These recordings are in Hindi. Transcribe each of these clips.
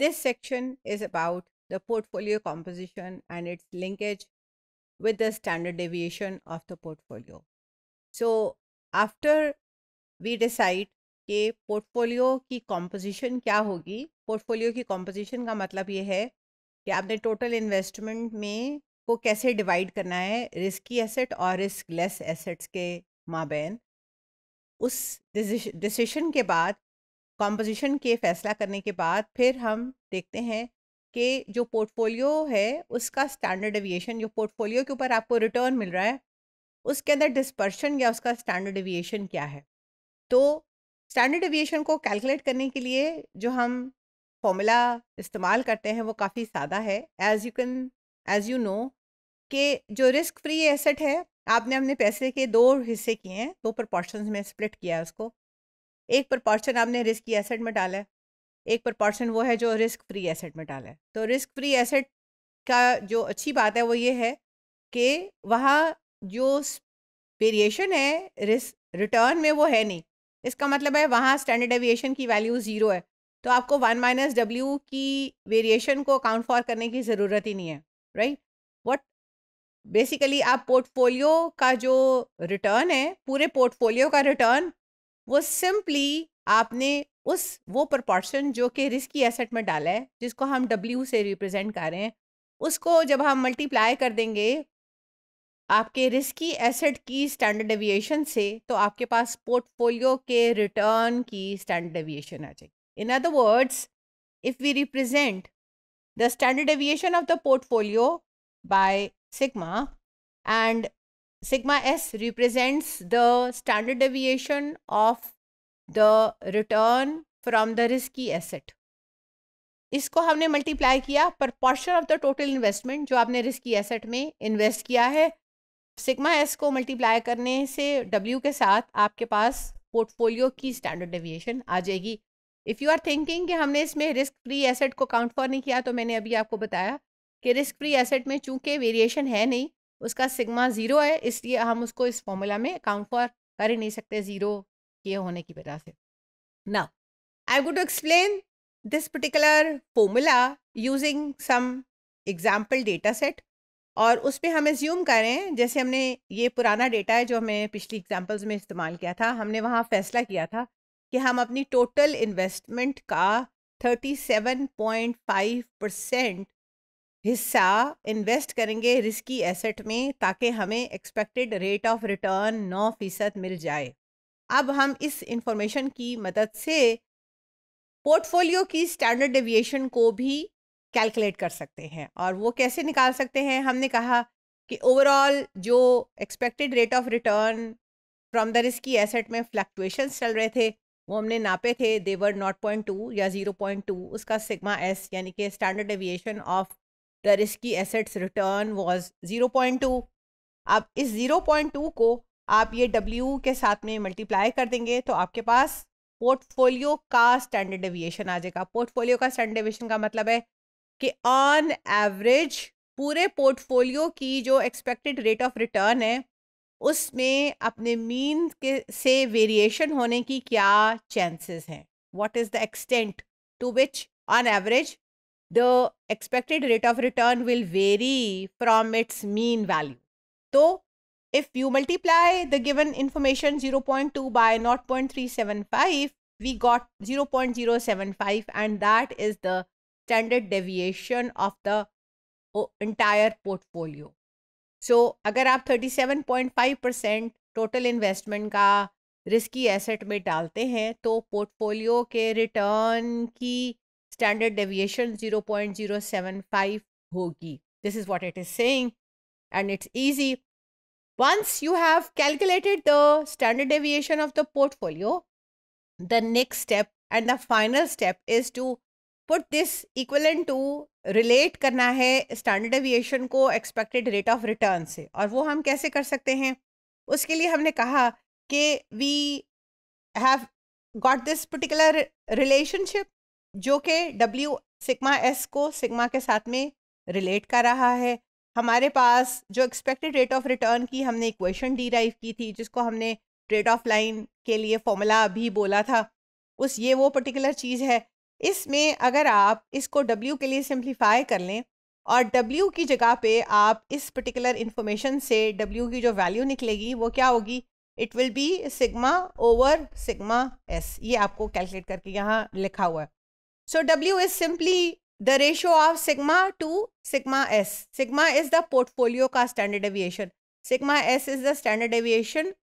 This section is about the portfolio composition and its linkage with the standard deviation of the portfolio. So after we decide कि पोर्टफोलियो की कॉम्पोजिशन क्या होगी पोर्टफोलियो की कॉम्पोजिशन का मतलब ये है कि आपने टोटल इन्वेस्टमेंट में को कैसे डिवाइड करना है रिस्की एसेट और रिस्क लेस एसेट्स के माबेन उस डिसीशन के बाद कॉम्पोजिशन के फैसला करने के बाद फिर हम देखते हैं कि जो पोर्टफोलियो है उसका स्टैंडर्ड एविएशन जो पोर्टफोलियो के ऊपर आपको रिटर्न मिल रहा है उसके अंदर डिस्पर्शन या उसका स्टैंडर्ड एविएशन क्या है तो स्टैंडर्ड एविएशन को कैलकुलेट करने के लिए जो हम फॉर्मूला इस्तेमाल करते हैं वो काफ़ी सादा है as you can as you know कि जो रिस्क फ्री एसेट है आपने अपने पैसे के दो हिस्से किए हैं दो प्रपोर्शन में स्प्लिट किया है उसको एक प्रपोर्शन आपने रिस्क की एसेट में डाला है एक प्रपोर्शन वो है जो रिस्क फ्री एसेट में डाला है तो रिस्क फ्री एसेट का जो अच्छी बात है वो ये है कि वहाँ जो वेरिएशन है रिस्क रिटर्न में वो है नहीं इसका मतलब है वहाँ स्टैंडर्ड एविएशन की वैल्यू ज़ीरो है तो आपको वन माइनस डब्ल्यू की वेरिएशन को अकाउंट फॉर करने की ज़रूरत ही नहीं है राइट वट बेसिकली आप पोर्टफोलियो का जो रिटर्न है पूरे पोर्टफोलियो का रिटर्न वो सिंपली आपने उस वो प्रपोर्शन जो कि रिस्की एसेट में डाला है जिसको हम डब्ल्यू से रिप्रेजेंट कर रहे हैं उसको जब हम मल्टीप्लाई कर देंगे आपके रिस्की एसेट की स्टैंडर्ड एविएशन से तो आपके पास पोर्टफोलियो के रिटर्न की स्टैंडर्ड एविएशन आ जाएगी in other words if we represent the standard deviation of the portfolio by sigma and sigma s represents the standard deviation of the return from the risky asset इसको हमने मल्टीप्लाई किया पर portion of the total investment जो आपने रिस्की एसेट में इन्वेस्ट किया है सिग्मा एस को मल्टीप्लाई करने से डब्ल्यू के साथ आपके पास पोर्टफोलियो की स्टैंडर्ड डेविएशन आ जाएगी इफ़ यू आर थिंकिंग कि हमने इसमें रिस्क फ्री एसेट को काउंट फॉर नहीं किया तो मैंने अभी आपको बताया कि रिस्क फ्री एसेट में चूंकि वेरिएशन है नहीं उसका सिग्मा ज़ीरो है इसलिए हम उसको इस फॉर्मूला में अकाउंट फॉर कर ही नहीं सकते ज़ीरो के होने की वजह से ना I would explain this particular formula using some example data set और उस पर हम एज्यूम करें जैसे हमने ये पुराना डेटा है जो हमें पिछली एग्जाम्पल्स में इस्तेमाल किया था हमने वहाँ फैसला किया था कि हम अपनी टोटल इन्वेस्टमेंट का thirty seven point five percent हिस्सा इन्वेस्ट करेंगे रिस्की एसेट में ताकि हमें एक्सपेक्टेड रेट ऑफ रिटर्न नौ फीसद मिल जाए अब हम इस इंफॉर्मेशन की मदद से पोर्टफोलियो की स्टैंडर्ड डेविएशन को भी कैलकुलेट कर सकते हैं और वो कैसे निकाल सकते हैं हमने कहा कि ओवरऑल जो expected rate of return from the risky asset में फ्लक्चुएशंस चल रहे थे वो हमने नापे थे देवर नॉट पॉइंट टू या ज़ीरो पॉइंट टू उसका सिग्मा एस यानी कि standard deviation of the risky assets return was point two अब इस जीरो पॉइंट टू को आप ये डब्ल्यू के साथ में मल्टीप्लाई कर देंगे तो आपके पास पोर्टफोलियो का स्टैंडर्ड डेविएशन आ जाएगा पोर्टफोलियो का स्टैंडर्ड डेविएशन का मतलब है कि ऑन एवरेज पूरे पोर्टफोलियो की जो एक्सपेक्टेड रेट ऑफ रिटर्न है उसमें अपने मीन के से वेरिएशन होने की क्या चांसेस हैं what is the extent to which on average the expected rate of return will vary from its mean value. So, if you multiply the given information 0.2 by 0.375, we got 0.075 and that is the standard deviation of the entire portfolio. So, अगर आप 37.5 परसेंट टोटल इन्वेस्टमेंट का रिस्की एसेट में डालते हैं तो पोर्टफोलियो के रिटर्न की standard deviation zero zero point seven five होगी this is what it is saying and it's easy once you have calculated the standard deviation of the portfolio the next step and the final step is to put this equivalent to relate करना है स्टैंडर्ड एविएशन को एक्सपेक्टेड रेट ऑफ रिटर्न से और वो हम कैसे कर सकते हैं उसके लिए हमने कहा कि we have got this particular relationship जो कि डब्ल्यू सिग्मा एस को सिग्मा के साथ में रिलेट कर रहा है हमारे पास जो एक्सपेक्टेड रेट ऑफ रिटर्न की हमने इक्वेशन डीराइव की थी जिसको हमने ट्रेड ऑफ लाइन के लिए फॉर्मूला अभी बोला था उस ये वो पर्टिकुलर चीज़ है इसमें अगर आप इसको डब्ल्यू के लिए सिंप्लीफाई कर लें और डब्ल्यू की जगह पे आप इस पर्टिकुलर इन्फॉर्मेशन से डब्ल्यू की जो वैल्यू निकलेगी वो क्या होगी it will be sigma over sigma S ये आपको कैलकुलेट करके यहाँ लिखा हुआ है So W is simply the ratio of sigma to sigma S. Sigma is the portfolio ka standard deviation. Sigma S is the standard deviation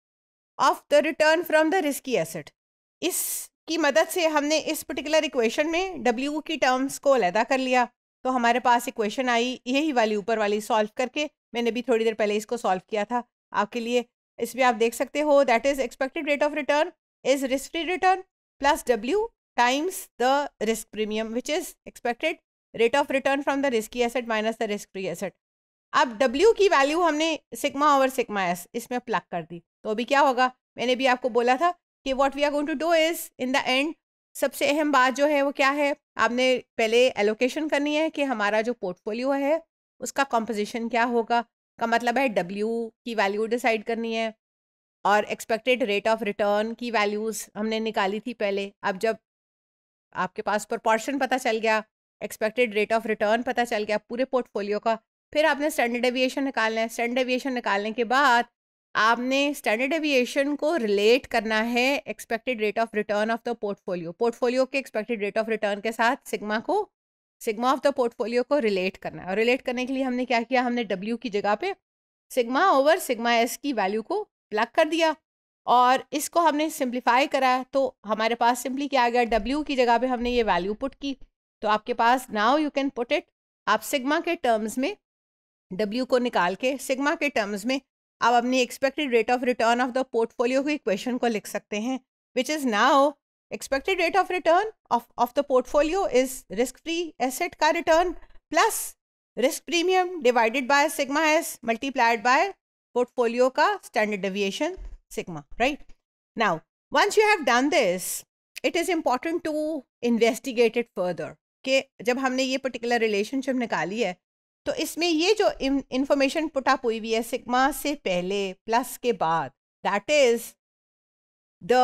of the return from the risky asset. इसकी मदद से हमने इस पर्टिकुलर इक्वेशन में W की टर्म्स को अलहदा कर लिया तो हमारे पास इक्वेशन आई यही वाली ऊपर वाली सॉल्व करके मैंने भी थोड़ी देर पहले इसको सॉल्व किया था आपके लिए इसमें आप देख सकते हो that is expected rate of return is risk free return plus W times the risk premium which is expected rate of return from the risky asset minus the risk free asset अब W की वैल्यू हमने सिग्मा ओवर सिग्मा एस इसमें प्लग कर दी तो अभी क्या होगा मैंने भी आपको बोला था कि what we are going to do is in the end सबसे अहम बात जो है वो क्या है आपने पहले एलोकेशन करनी है कि हमारा जो पोर्टफोलियो है उसका कंपोजिशन क्या होगा का मतलब है डब्ल्यू की वैल्यू डिसाइड करनी है और एक्सपेक्टेड रेट ऑफ रिटर्न की वैल्यूज़ हमने निकाली थी पहले अब जब आपके पास प्रपोर्शन पता चल गया एक्सपेक्टेड रेट ऑफ रिटर्न पता चल गया पूरे पोर्टफोलियो का फिर आपने स्टैंडर्ड एविएशन निकालना है स्टैंडर्ड एविएशन निकालने के बाद आपने स्टैंडर्ड एविएशन को रिलेट करना है expected rate of return of the portfolio portfolio के एक्सपेक्टेड रेट ऑफ रिटर्न के साथ सिग्मा को सिग्मा ऑफ द पोर्टफोलियो को रिलेट करना है और रिलेट करने के लिए हमने क्या किया हमने डब्ल्यू की जगह पे सिग्मा ओवर सिग्मा एस की वैल्यू को प्लग कर दिया और इसको हमने सिंप्लीफाई करा तो हमारे पास सिंपली क्या आ गया डब्ल्यू की जगह पे हमने ये वैल्यू पुट की तो आपके पास now you can put it आप सिग्मा के टर्म्स में डब्ल्यू को निकाल के सिग्मा के टर्म्स में आप अपनी expected rate of return of the portfolio की इक्वेशन को लिख सकते हैं which is now expected rate of return of of the portfolio is risk free asset का return plus risk premium divided by sigma S multiplied by portfolio का standard deviation sigma, right? Now, once you have done this, it is important to investigate it further. ke jab humne ye particular relationship nikali hai to isme ye jo information put up hui hai sigma se pehle plus ke baad that is the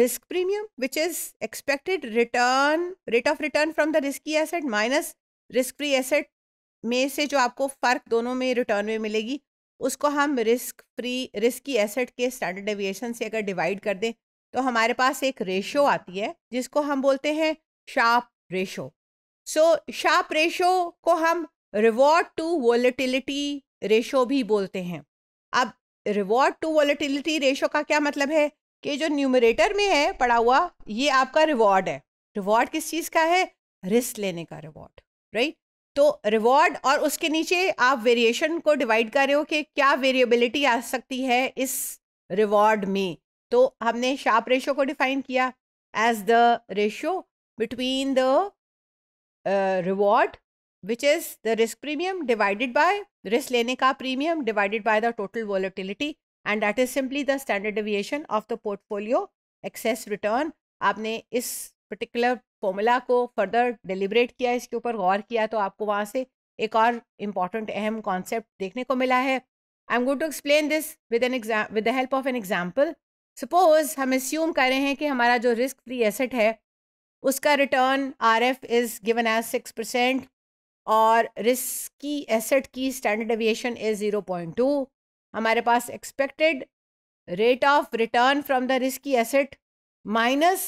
risk premium which is expected return rate of return from the risky asset minus risk free asset में से जो आपको फर्क दोनों में रिटर्न में मिलेगी उसको हम रिस्क फ्री रिस्क की एसेट के स्टैंडर्ड डेविएशन से अगर डिवाइड कर दें तो हमारे पास एक रेशो आती है जिसको हम बोलते हैं Sharpe ratio so Sharpe ratio को हम रिवॉर्ड टू वोलेटिलिटी रेशो भी बोलते हैं अब रिवॉर्ड टू वॉलिटिलिटी रेशो का क्या मतलब है कि जो न्यूमरेटर में है पड़ा हुआ ये आपका रिवॉर्ड है रिवॉर्ड किस चीज़ का है रिस्क लेने का रिवॉर्ड राइट तो रिवॉर्ड और उसके नीचे आप वेरिएशन को डिवाइड कर रहे हो कि क्या वेरिएबिलिटी आ सकती है इस रिवॉर्ड में तो हमने शार्प रेशो को डिफाइन किया as the ratio between the reward which is the risk premium divided by risk लेने का premium divided by the total volatility and that is simply the standard deviation of the portfolio excess return आपने इस पर्टिकुलर फॉर्मूला को फर्दर डिलीबरेट किया इसके ऊपर गौर किया तो आपको वहाँ से एक और इम्पॉर्टेंट अहम कॉन्सेप्ट देखने को मिला है I am going to explain this with an exam with the help of an example suppose हम एस्यूम कर रहे हैं कि हमारा जो रिस्क फ्री एसेट है उसका return R F is given as six percent और रिस्क की एसेट की standard deviation is zero point two हमारे पास expected rate of return from the risky asset minus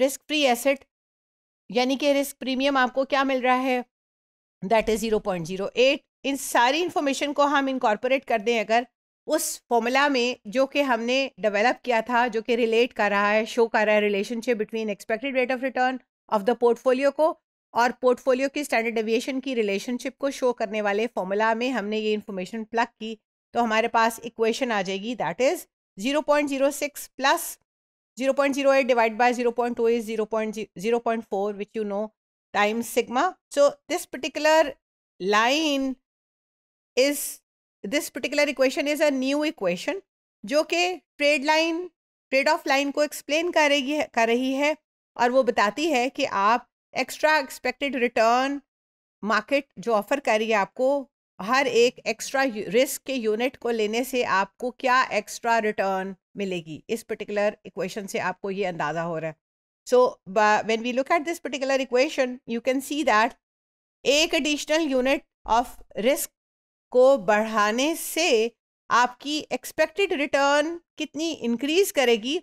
risk free asset यानी कि रिस्क प्रीमियम आपको क्या मिल रहा है that is zero point zero eight इन सारी इंफॉर्मेशन को हम इनकॉर्पोरेट कर दें अगर उस फॉर्मूला में जो कि हमने डेवलप किया था जो कि रिलेट कर रहा है शो कर रहा है relationship between expected rate of return of the portfolio को और पोर्टफोलियो की स्टैंडर्ड एविएशन की रिलेशनशिप को शो करने वाले फॉर्मूला में हमने ये इन्फॉर्मेशन प्लग की तो हमारे पास इक्वेशन आ जाएगी that is zero point zero six plus zero point zero eight divide by zero point two is zero point zero point four which you know time sigma so this particular line is this particular equation is a new equation जो कि trade line trade off line को एक्सप्लेन कर रही है कर रही है और वो बताती है कि आप एक्स्ट्रा एक्सपेक्टेड रिटर्न मार्केट जो ऑफर कर रही है आपको हर एक एक्स्ट्रा रिस्क के यूनिट को लेने से आपको क्या एक्स्ट्रा रिटर्न मिलेगी इस पर्टिकुलर इक्वेशन से आपको ये अंदाज़ा हो रहा है so when we look at this particular equation you can see that एक एडिशनल यूनिट ऑफ रिस्क को बढ़ाने से आपकी एक्सपेक्टेड रिटर्न कितनी इंक्रीज करेगी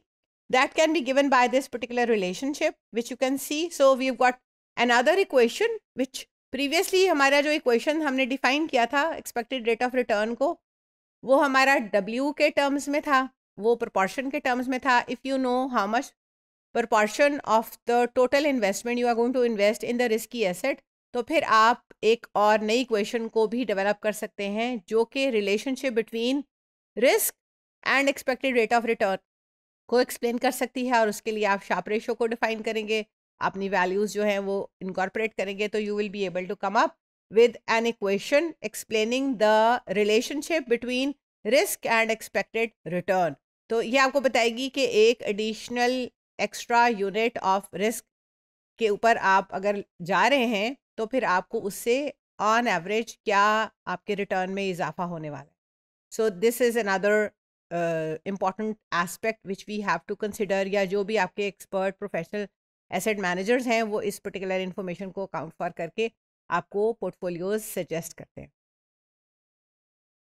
that can be given by this particular relationship which you can see so we got another equation which previously हमारा जो इक्वेशन हमने डिफाइन किया था एक्सपेक्टेड रेट ऑफ रिटर्न को वो हमारा डब्ल्यू के टर्म्स में था वो प्रोपोर्शन के टर्म्स में था if you know how much proportion of the total investment you are going to invest in the risky asset तो फिर आप एक और नई क्वेश्चन को भी डेवलप कर सकते हैं जो कि relationship between risk and expected rate of return को एक्सप्लेन कर सकती है और उसके लिए आप शार्प रेशो को डिफाइन करेंगे अपनी वैल्यूज़ जो हैं वो इनकॉर्पोरेट करेंगे तो you will be able to come up with an equation explaining the relationship between risk and expected return तो ये आपको बताएगी कि एक additional extra unit of risk के ऊपर आप अगर जा रहे हैं तो फिर आपको उससे ऑन एवरेज क्या आपके रिटर्न में इजाफा होने वाला है so this is another important aspect which we have to consider या जो भी आपके एक्सपर्ट प्रोफेशनल एसेट मैनेजर्स हैं वो इस पर्टिकुलर इन्फॉर्मेशन को अकाउंट फॉर करके आपको पोर्टफोलियोज सजेस्ट करते हैं